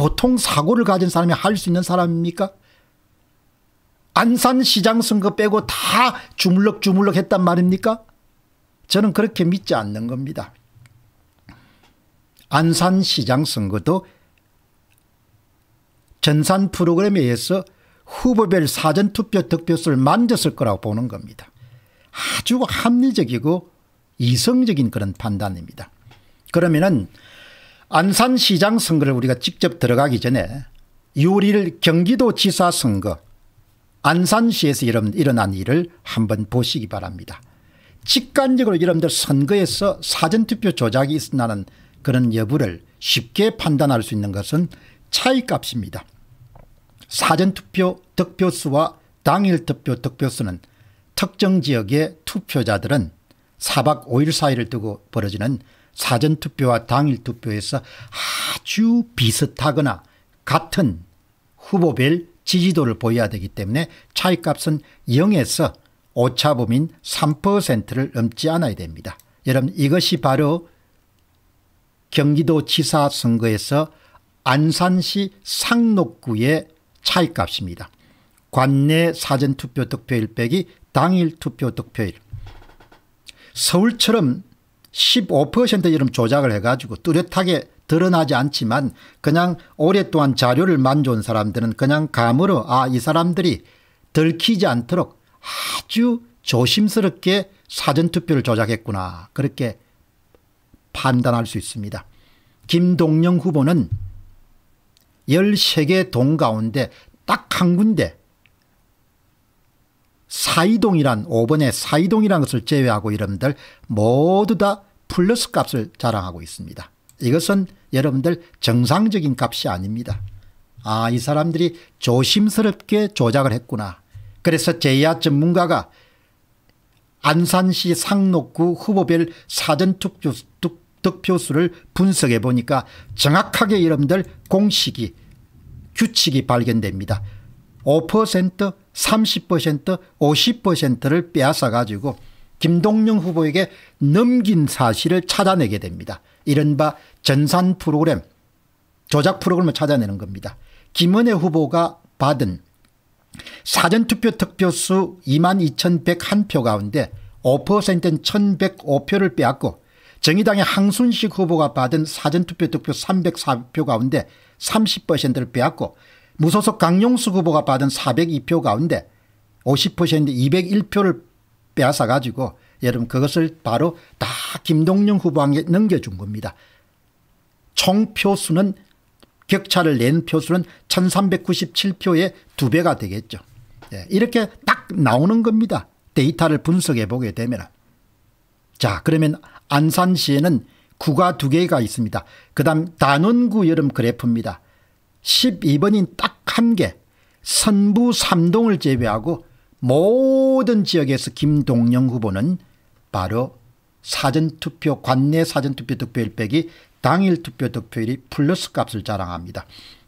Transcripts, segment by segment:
보통 사고를 가진 사람이 할 수 있는 사람입니까? 안산시장 선거 빼고 다 주물럭주물럭 했단 말입니까? 저는 그렇게 믿지 않는 겁니다. 안산시장 선거도 전산 프로그램에 의해서 후보별 사전투표 득표수를 만졌을 거라고 보는 겁니다. 아주 합리적이고 이성적인 그런 판단입니다. 그러면은 안산시장 선거를 우리가 직접 들어가기 전에 6월 1일 경기도지사 선거 안산시에서 여러분 일어난 일을 한번 보시기 바랍니다. 직관적으로 여러분들 선거에서 사전투표 조작이 있었나는 그런 여부를 쉽게 판단할 수 있는 것은 차이값입니다. 사전투표 득표수와 당일투표 득표수는 특정 지역의 투표자들은 4박 5일 사이를 두고 벌어지는 사전투표와 당일투표에서 아주 비슷하거나 같은 후보별 지지도를 보여야 되기 때문에 차이값은 0에서 오차범인 3%를 넘지 않아야 됩니다. 여러분 이것이 바로 경기도 지사 선거에서 안산시 상록구의 차이값입니다. 관내 사전투표 득표일 빼기 당일 투표 득표일. 서울처럼 15% 이름 조작을 해가지고 뚜렷하게 드러나지 않지만 그냥 오랫동안 자료를 만져온 사람들은 그냥 감으로 아 이 사람들이 들키지 않도록 아주 조심스럽게 사전투표를 조작했구나 그렇게 판단할 수 있습니다. 김동영 후보는 13개 동 가운데 딱 한 군데 사이동이란 5번의 사이동이란 것을 제외하고 여러분들 모두 다 플러스 값을 자랑하고 있습니다. 이것은 여러분들 정상적인 값이 아닙니다. 아, 이 사람들이 조심스럽게 조작을 했구나. 그래서 제야 전문가가 안산시 상록구 후보별 사전 득표수를 분석해 보니까 정확하게 여러분들 공식이 규칙이 발견됩니다. 5%, 30%, 50%를 빼앗아 가지고 김동영 후보에게 넘긴 사실을 찾아내게 됩니다. 이른바 전산 프로그램, 조작 프로그램을 찾아내는 겁니다. 김은혜 후보가 받은 사전투표 득표수 22,101표 가운데 5%인 1,105표를 빼앗고 정의당의 항순식 후보가 받은 사전투표 득표 304표 가운데 30%를 빼앗고 무소속 강용수 후보가 받은 402표 가운데 50%인데 201표를 빼앗아 가지고 여러분 그것을 바로 다 김동연 후보에게 넘겨준 겁니다. 총 표수는 격차를 낸 표수는 1397표의 두배가 되겠죠. 예, 이렇게 딱 나오는 겁니다. 데이터를 분석해 보게 되면. 자 그러면 안산시에는 구가 두 개가 있습니다. 그 다음 단원구 여름 그래프입니다. 12번인 딱 한 개 선부 3동을 제외하고 모든 지역에서 김동영 후보는 바로 사전투표 관내 사전투표 득표율 빼기 당일 투표 득표율이 플러스 값을 자랑합니다.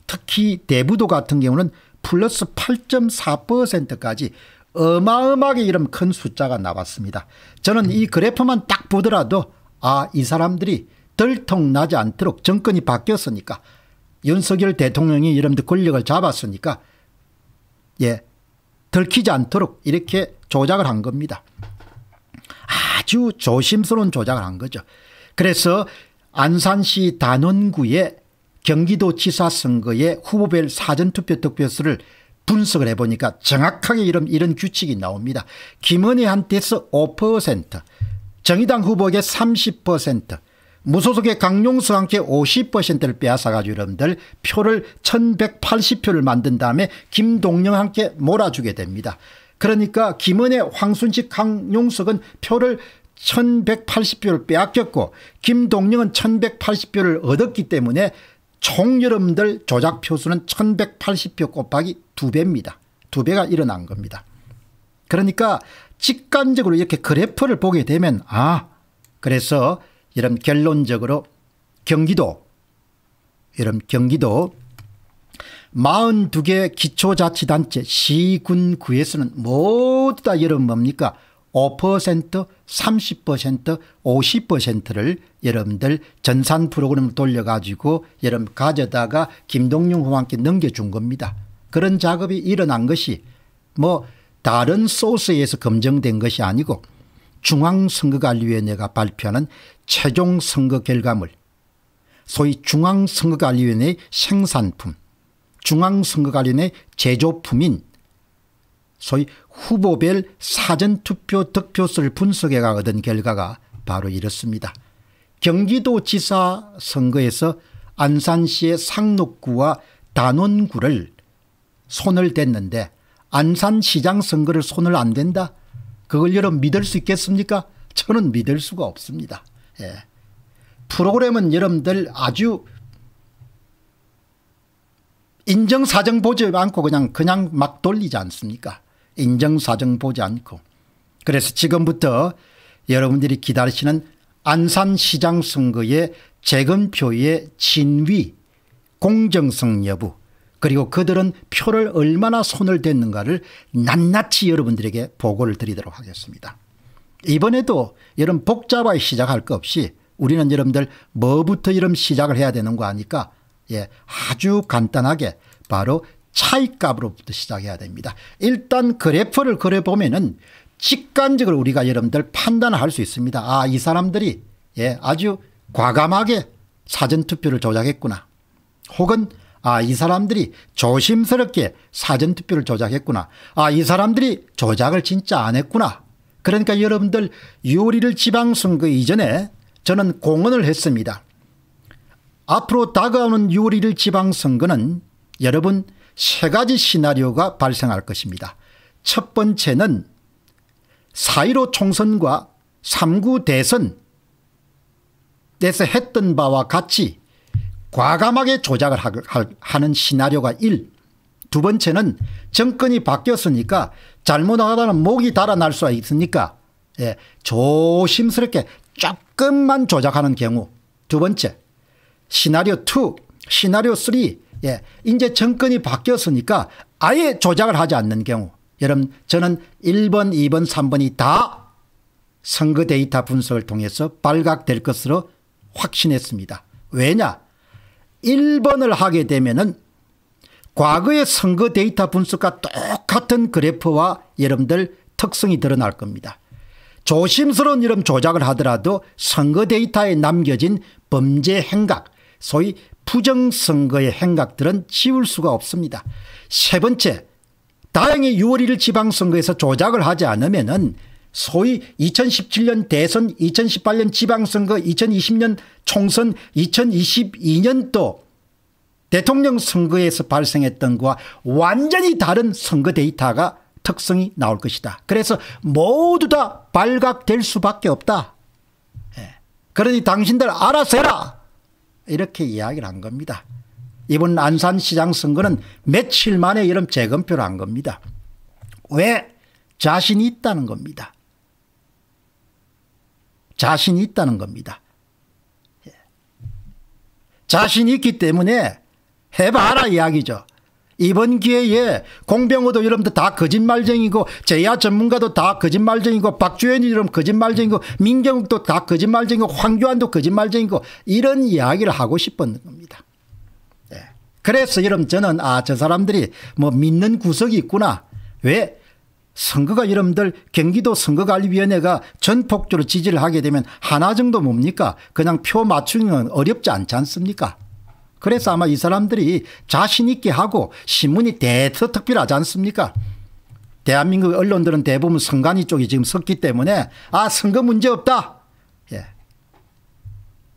특히 대부도 같은 경우는 플러스 8.4%까지 어마어마하게 이름큰 숫자가 나왔습니다. 저는 이 그래프만 딱 보더라도 아이 사람들이 덜통 나지 않도록 정권이 바뀌었으니까 윤석열 대통령이 이름도 권력을 잡았으니까 예 들키지 않도록 이렇게 조작을 한 겁니다. 아주 조심스러운 조작을 한 거죠. 그래서 안산시 단원구의 경기도지사 선거에 후보별 사전투표 득표수를 분석을 해보니까 정확하게 이런, 이런 규칙이 나옵니다. 김은희한테서 5%, 정의당 후보에게 30%, 무소속의 강용수한테 50%를 빼앗아가지고 여러분들 표를 1180표를 만든 다음에 김동영 함께 몰아주게 됩니다. 그러니까 김은혜, 황순식, 강용석은 표를 1180표를 빼앗겼고 김동영은 1180표를 얻었기 때문에 총 여러분들 조작표 수는 1180표 곱하기 2배입니다. 2배가 일어난 겁니다. 그러니까 직관적으로 이렇게 그래프를 보게 되면 아 그래서 여러분 결론적으로 경기도 이런 경기도 42개 기초자치단체 시군구에서는 모두 다 여러분 뭡니까 5% 30% 50%를 여러분들 전산 프로그램 돌려가지고 여러분 가져다가 김동룡 후한께 넘겨준 겁니다. 그런 작업이 일어난 것이 뭐 다른 소스에서 검증된 것이 아니고 중앙선거관리위원회가 발표하는 최종 선거 결과물 소위 중앙선거관리위원회 생산품 중앙선거관리위원회 제조품인 소위 후보별 사전투표 득표수를 분석해 가거든 결과가 바로 이렇습니다. 경기도지사 선거에서 안산시의 상록구와 단원구를 손을 댔는데 안산시장 선거를 손을 안 댄다? 그걸 여러분 믿을 수 있겠습니까? 저는 믿을 수가 없습니다. 예. 프로그램은 여러분들 아주 인정사정 보지 않고 그냥 그냥 막 돌리지 않습니까 인정사정 보지 않고 그래서 지금부터 여러분들이 기다리시는 안산시장 선거의 재검표의 진위 공정성 여부 그리고 그들은 표를 얼마나 손을 댔는가를 낱낱이 여러분들에게 보고를 드리도록 하겠습니다. 이번에도 이런 복잡하게 시작할 것 없이 우리는 여러분들 뭐부터 이런 시작을 해야 되는 거 아니까 예, 아주 간단하게 바로 차익값으로부터 시작해야 됩니다. 일단 그래프를 그려보면은 직관적으로 우리가 여러분들 판단할 수 있습니다. 아, 이 사람들이 예, 아주 과감하게 사전투표를 조작했구나. 혹은 아, 이 사람들이 조심스럽게 사전투표를 조작했구나. 아, 이 사람들이 조작을 진짜 안 했구나. 그러니까 여러분들 요리를 지방선거 이전에 저는 공언을 했습니다. 앞으로 다가오는 요리를 지방선거는 여러분 세 가지 시나리오가 발생할 것입니다. 첫 번째는 4.15 총선과 3구 대선 에서 했던 바와 같이 과감하게 조작을 하는 시나리오가 1. 두 번째는 정권이 바뀌었으니까 잘못하다는 목이 달아날 수가 있으니까 예, 조심스럽게 조금만 조작하는 경우. 두 번째 시나리오 2 시나리오 3 예, 이제 정권이 바뀌었으니까 아예 조작을 하지 않는 경우. 여러분 저는 1번 2번 3번이 다 선거 데이터 분석을 통해서 발각될 것으로 확신했습니다. 왜냐 1번을 하게 되면 은 과거의 선거 데이터 분석과 똑같은 그래프와 여러분들 특성이 드러날 겁니다. 조심스러운 이름 조작을 하더라도 선거 데이터에 남겨진 범죄 행각 소위 부정선거의 행각들은 지울 수가 없습니다. 세 번째 다행히 6월 1일 지방선거에서 조작을 하지 않으면 은 소위 2017년 대선 2018년 지방선거 2020년 총선 2022년도 대통령 선거에서 발생했던 것과 완전히 다른 선거 데이터가 특성이 나올 것이다. 그래서 모두 다 발각될 수밖에 없다. 예. 그러니 당신들 알아서 해라. 이렇게 이야기를 한 겁니다. 이번 안산시장 선거는 며칠 만에 이런 재검표를 한 겁니다. 왜? 자신이 있다는 겁니다. 자신이 있다는 겁니다. 예. 자신이 있기 때문에 해봐라 이야기죠. 이번 기회에 공병호도 여러분들 다 거짓말쟁이고 제야 전문가도 다 거짓말쟁이고 박주현이 여러분 거짓말쟁이고 민경욱도 다 거짓말쟁이고 황교안도 거짓말쟁이고 이런 이야기를 하고 싶었는 겁니다. 네. 그래서 여러분 저는 아 저 사람들이 뭐 믿는 구석이 있구나. 왜? 선거가 여러분들 경기도 선거관리위원회가 전폭적으로 지지를 하게 되면 하나 정도 뭡니까? 그냥 표맞추는건 어렵지 않지 않습니까? 그래서 아마 이 사람들이 자신 있게 하고 신문이 대서특필하지 않습니까? 대한민국 언론들은 대부분 선관위 쪽이 지금 섰기 때문에 아 선거 문제 없다. 예.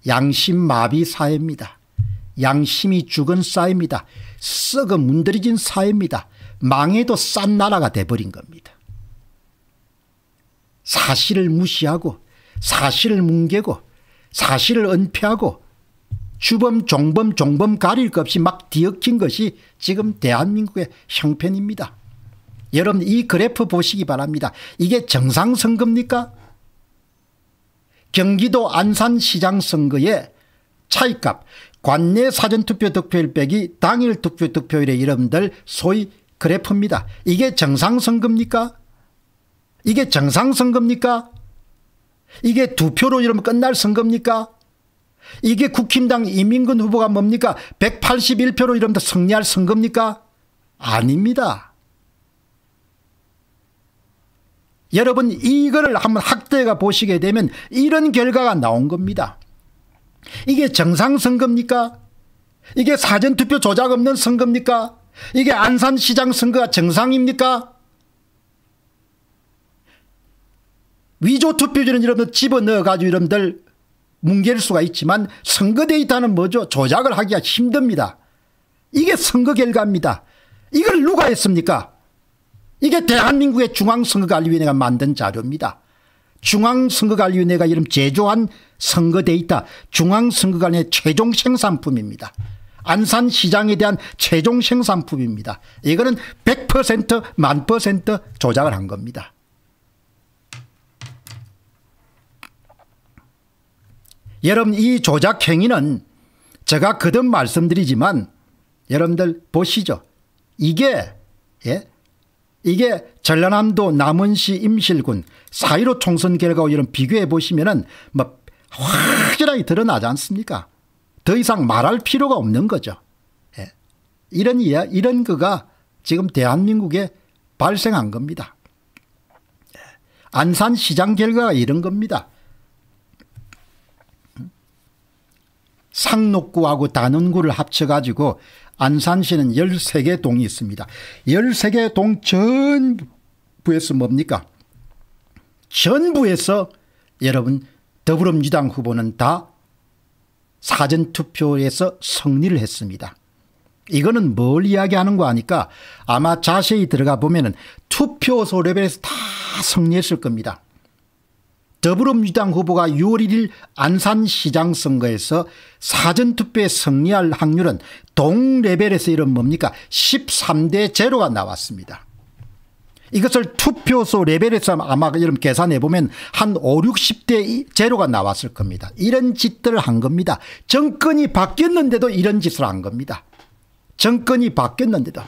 양심마비 사회입니다. 양심이 죽은 사회입니다. 썩어 문드러진 사회입니다. 망해도 싼 나라가 돼버린 겁니다. 사실을 무시하고 사실을 뭉개고 사실을 은폐하고 주범 종범 종범 가릴 것 없이 막 뒤엉킨 것이 지금 대한민국의 형편입니다. 여러분 이 그래프 보시기 바랍니다. 이게 정상 선거입니까? 경기도 안산시장 선거에 차이값 관내 사전투표 득표율 빼기 당일 투표 득표율의 이름들 소위 그래프입니다. 이게 정상 선거입니까? 이게 정상 선거입니까? 이게 두 표로 이러면 끝날 선거입니까? 이게 국힘당 이민근 후보가 뭡니까 181표로 이러면 승리할 선거입니까 아닙니다. 여러분 이거를 한번 학대가 보시게 되면 이런 결과가 나온 겁니다. 이게 정상선거입니까? 이게 사전투표 조작 없는 선거입니까? 이게 안산시장 선거가 정상입니까? 위조투표지는 여러분 집어넣어가지고 여러분 뭉갤 수가 있지만 선거 데이터는 뭐죠? 조작을 하기가 힘듭니다. 이게 선거 결과입니다. 이걸 누가 했습니까? 이게 대한민국의 중앙선거관리위원회가 만든 자료입니다. 중앙선거관리위원회가 이름 제조한 선거 데이터 중앙선거관의 최종 생산품입니다. 안산시장에 대한 최종 생산품입니다. 이거는 100%만 조작을 한 겁니다. 여러분 이 조작 행위는 제가 거듭 말씀드리지만 여러분들 보시죠. 이게 예? 이게 전라남도 남원시 임실군 사1로 총선 결과와 이런 비교해 보시면은 뭐 확실하게 드러나지 않습니까? 더 이상 말할 필요가 없는 거죠. 예. 이런 이야 이런 거가 지금 대한민국에 발생한 겁니다. 예? 안산시장 결과가 이런 겁니다. 상록구하고 단원구를 합쳐가지고 안산시는 13개 동이 있습니다. 13개 동 전부에서 뭡니까? 전부에서 여러분 더불어민주당 후보는 다 사전투표에서 승리를 했습니다. 이거는 뭘 이야기하는 거 아니까 아마 자세히 들어가 보면 은 투표소 레벨에서 다 승리했을 겁니다. 더불어민주당 후보가 6월 1일 안산시장 선거에서 사전투표에 승리할 확률은 동레벨에서 이런 뭡니까 13대 제로가 나왔습니다. 이것을 투표소 레벨에서 아마 여러분 계산해 보면 한 5, 60대 제로가 나왔을 겁니다. 이런 짓들을 한 겁니다. 정권이 바뀌었는데도 이런 짓을 한 겁니다. 정권이 바뀌었는데도.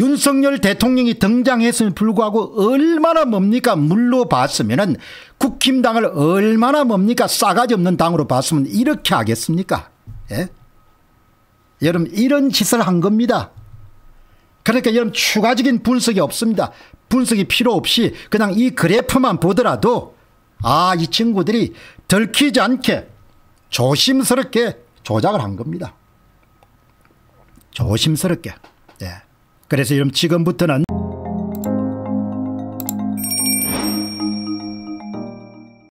윤석열 대통령이 등장했음에 불구하고 얼마나 뭡니까 물로 봤으면은 국힘당을 얼마나 뭡니까 싸가지 없는 당으로 봤으면 이렇게 하겠습니까? 예? 여러분 이런 짓을 한 겁니다. 그러니까 여러분 추가적인 분석이 없습니다. 분석이 필요 없이 그냥 이 그래프만 보더라도 아이 친구들이 들키지 않게 조심스럽게 조작을 한 겁니다. 조심스럽게. 예. 그래서 지금부터는